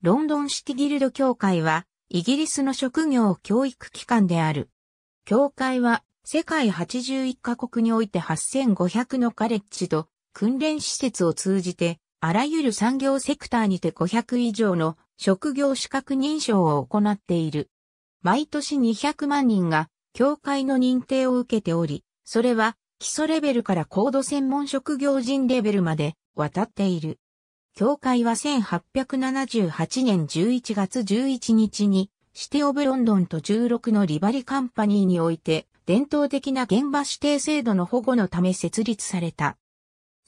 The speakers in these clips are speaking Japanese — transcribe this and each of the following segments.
ロンドンシティギルド協会は、イギリスの職業教育機関である。協会は、世界81カ国において8500のカレッジと訓練施設を通じて、あらゆる産業セクターにて500以上の職業資格認証を行っている。毎年200万人が協会の認定を受けており、それは基礎レベルから高度専門職業人レベルまで渡っている。教会は1878年11月11日に、シティオブロンドンと16のリバリカンパニーにおいて、伝統的な現場指定制度の保護のため設立された。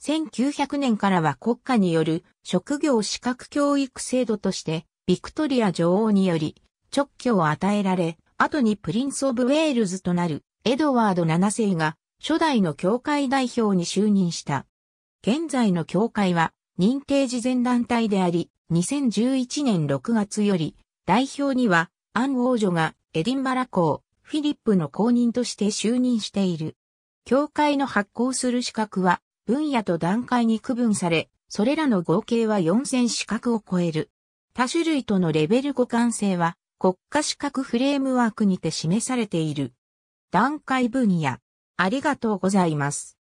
1900年からは国家による職業資格教育制度として、ビクトリア女王により直居を与えられ、後にプリンス・オブ・ウェールズとなるエドワード7世が初代の教会代表に就任した。現在の教会は認定事前団体であり、2011年6月より、代表には、アン王女がエディンバラ公、フィリップの公認として就任している。教会の発行する資格は、分野と段階に区分され、それらの合計は4000資格を超える。多種類とのレベル互換性は、国家資格フレームワークにて示されている。段階分野。ありがとうございます。